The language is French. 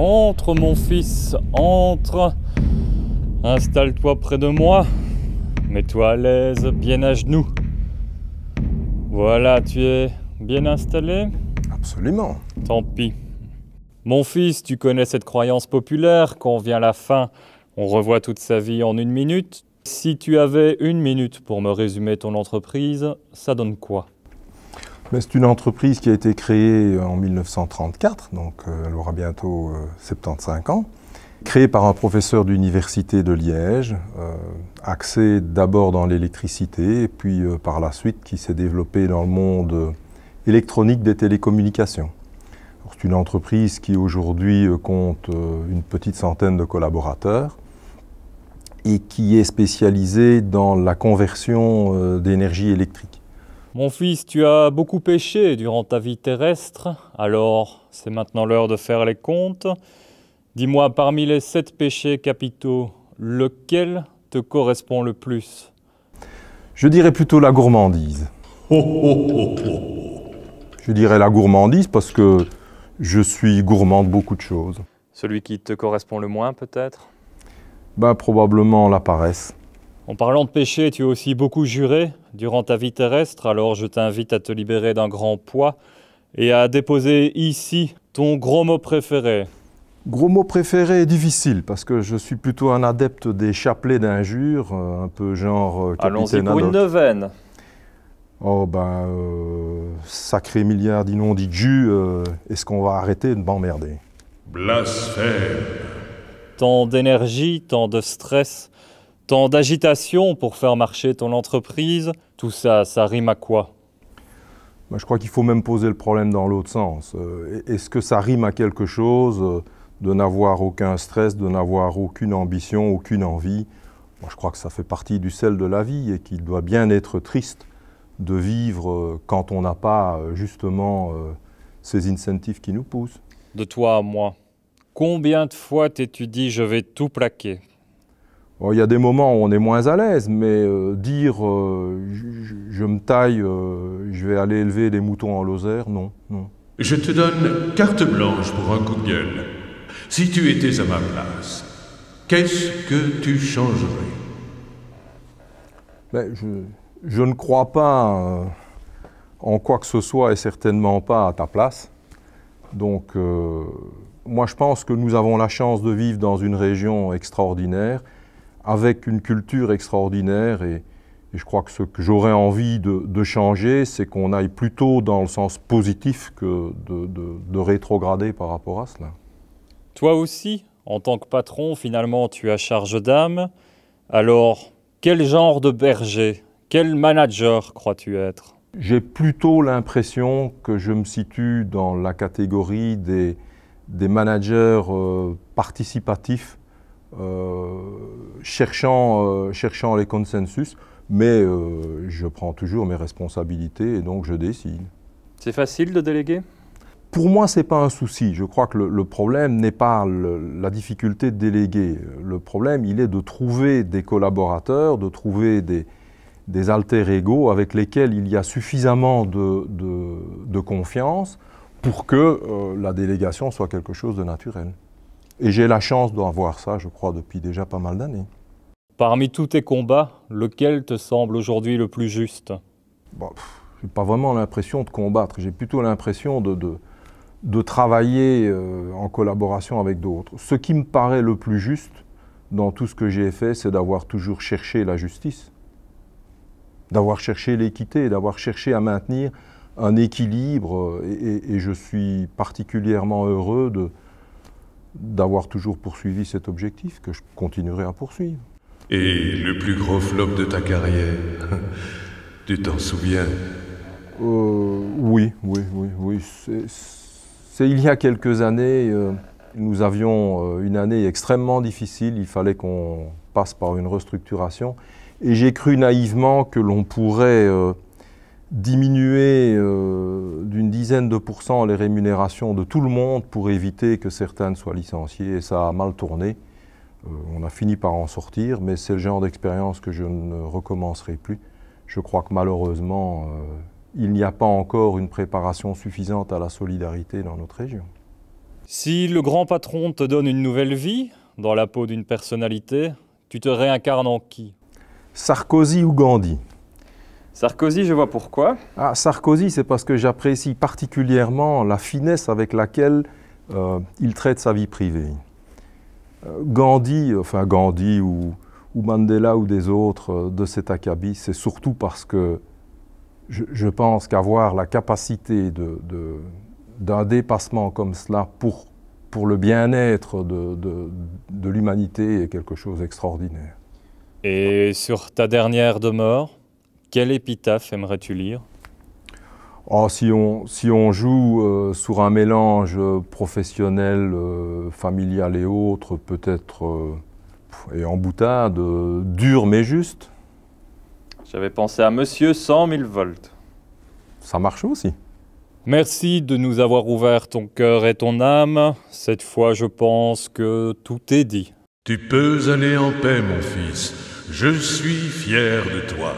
Entre mon fils, entre. Installe-toi près de moi. Mets-toi à l'aise, bien à genoux. Voilà, tu es bien installé Absolument. Tant pis. Mon fils, tu connais cette croyance populaire, qu'on vient la fin, on revoit toute sa vie en une minute. Si tu avais une minute pour me résumer ton entreprise, ça donne quoi c'est une entreprise qui a été créée en 1934, donc euh, elle aura bientôt 75 euh, ans, créée par un professeur d'université de Liège, euh, axée d'abord dans l'électricité, puis par la suite qui s'est développée dans le monde électronique des télécommunications. C'est une entreprise qui aujourd'hui compte une petite centaine de collaborateurs et qui est spécialisée dans la conversion d'énergie électrique. Mon fils, tu as beaucoup péché durant ta vie terrestre, alors c'est maintenant l'heure de faire les comptes. Dis-moi, parmi les sept péchés capitaux, lequel te correspond le plus Je dirais plutôt la gourmandise. je dirais la gourmandise parce que je suis gourmand de beaucoup de choses. Celui qui te correspond le moins peut-être ben, Probablement la paresse. En parlant de péché, tu as aussi beaucoup juré durant ta vie terrestre, alors je t'invite à te libérer d'un grand poids et à déposer ici ton gros mot préféré. Gros mot préféré est difficile parce que je suis plutôt un adepte des chapelets d'injures, euh, un peu genre euh, Allons-y pour une Oh ben, euh, sacré milliard d'inondits jus, est-ce qu'on va arrêter de m'emmerder Blasphème Tant d'énergie, tant de stress, Tant d'agitation pour faire marcher ton entreprise, tout ça, ça rime à quoi Je crois qu'il faut même poser le problème dans l'autre sens. Euh, est-ce que ça rime à quelque chose euh, de n'avoir aucun stress, de n'avoir aucune ambition, aucune envie Je crois que ça fait partie du sel de la vie et qu'il doit bien être triste de vivre euh, quand on n'a pas justement ces incentives qui nous poussent. De toi à moi, combien de fois t'es-tu dit je vais tout plaquer il y a des moments où on est moins à l'aise, mais euh, dire euh, je, me taille, euh, je vais aller élever des moutons en Lozère, non, non. Je te donne carte blanche pour un coup de gueule. Si tu étais à ma place, qu'est-ce que tu changerais ben, je, je, ne crois pas en quoi que ce soit et certainement pas à ta place. Donc, moi je pense que nous avons la chance de vivre dans une région extraordinaire avec une culture extraordinaire et, je crois que ce que j'aurais envie de, changer, c'est qu'on aille plutôt dans le sens positif que de, rétrograder par rapport à cela. Toi aussi, en tant que patron, finalement, tu as charge d'âme. Alors, quel genre de berger, quel manager crois-tu être J'ai plutôt l'impression que je me situe dans la catégorie des, managers euh, participatifs euh, cherchant, euh, cherchant les consensus, mais euh, je prends toujours mes responsabilités et donc je décide. C'est facile de déléguer pour moi, ce n'est pas un souci. Je crois que le, problème n'est pas la difficulté de déléguer. Le problème, il est de trouver des collaborateurs, de trouver des, des alter ego avec lesquels il y a suffisamment de, de, confiance pour que la délégation soit quelque chose de naturel. Et j'ai la chance d'avoir ça, je crois, depuis déjà pas mal d'années. Parmi tous tes combats, lequel te semble aujourd'hui le plus juste bon, Je n'ai pas vraiment l'impression de combattre, j'ai plutôt l'impression de, de, travailler euh, en collaboration avec d'autres. Ce qui me paraît le plus juste dans tout ce que j'ai fait, c'est d'avoir toujours cherché la justice, d'avoir cherché l'équité, d'avoir cherché à maintenir un équilibre. Euh, et je suis particulièrement heureux de d'avoir toujours poursuivi cet objectif que je continuerai à poursuivre. Et le plus gros flop de ta carrière, tu t'en souviens euh, Oui, oui, oui, oui. C'est il y a quelques années, euh, nous avions euh, une année extrêmement difficile, il fallait qu'on passe par une restructuration, et j'ai cru naïvement que l'on pourrait diminuer de pourcents les rémunérations de tout le monde pour éviter que certaines soient licenciées et ça a mal tourné. Euh, on a fini par en sortir, mais c'est le genre d'expérience que je ne recommencerai plus. Je crois que malheureusement, euh, il n'y a pas encore une préparation suffisante à la solidarité dans notre région. Si le grand patron te donne une nouvelle vie, dans la peau d'une personnalité, tu te réincarnes en qui Sarkozy ou Gandhi Sarkozy, je vois pourquoi. Ah, Sarkozy, c'est parce que j'apprécie particulièrement la finesse avec laquelle euh, il traite sa vie privée. Euh, Gandhi, enfin Gandhi ou, Mandela ou des autres euh, de cet acabit, c'est surtout parce que je, pense qu'avoir la capacité d'un dépassement comme cela pour, pour le bien-être de, de l'humanité est quelque chose d'extraordinaire. Et sur ta dernière demeure quelle épitaphe aimerais-tu lire oh, si, on, joue euh, sur un mélange euh, professionnel, euh, familial et autre, peut-être, et en boutade, dur mais juste. J'avais pensé à Monsieur 100 000 volts. Ça marche aussi. Merci de nous avoir ouvert ton cœur et ton âme. Cette fois, je pense que tout est dit. Tu peux aller en paix, mon fils. Je suis fier de toi.